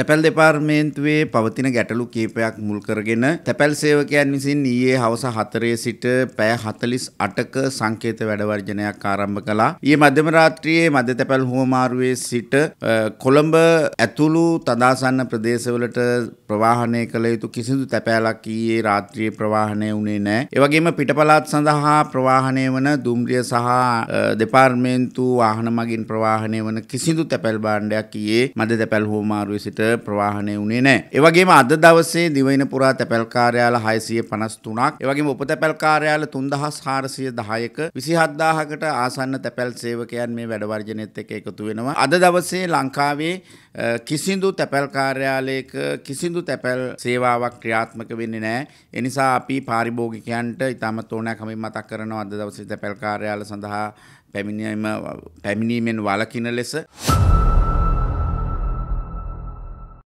තැපැල් දෙපාර්මේන්තුවේ පවතින ගැටලු කීපයක් මුල් කරගෙන තැපැල් සේවකයන් විසින් ඊයේ හවස 4 සිට පැය 48ක සංකේත වැඩවර්ජනයක් ආරම්භ කළා. ඊයේ මධ්‍යම රාත්‍රියේ මධ්‍ය තැපැල් හුවමාරුවේ සිට කොළඹ ඇතුළු තදාසන්න ප්‍රදේශවලට ප්‍රවාහනය කළ යුතු කිසිදු තැපෑලක් ඊයේ රාත්‍රියේ ප්‍රවාහනය වුණේ නැහැ. ඒ වගේම පිටපළාත් සඳහා ප්‍රවාහනය වන දුම්රිය සහ දෙපාර්තමේන්තු වාහන මගින් ප්‍රවාහනය වන කිසිදු තැපැල් භාණ්ඩයක් ඊයේ මධ්‍ය තැපැල් හුවමාරුවේ සිට ප්‍රවාහණය වුණේ නැහැ. ඒ වගේම අද දවසේ දිවයින පුරා තැපැල් කාර්යාල 653ක්, ඒ වගේම උපතැපැල් කාර්යාල 3410ක 27000කට ආසන්න තැපැල් සේවකයන් මේ වැඩ වර්ජනයේත් එක්ක එකතු වෙනවා. අද දවසේ ලංකාවේ කිසිදු තැපැල් කාර්යාලයක කිසිදු තැපැල් සේවාවක් ක්‍රියාත්මක වෙන්නේ නැහැ. ඒ නිසා අපි පාරිභෝගිකයන්ට ඉතාමත් ඕනෑකමින් මතක් කරනවා අද දවසේ තැපැල් කාර්යාල සඳහා පැමිණීම පැමිණීමෙන් වළකින ලෙස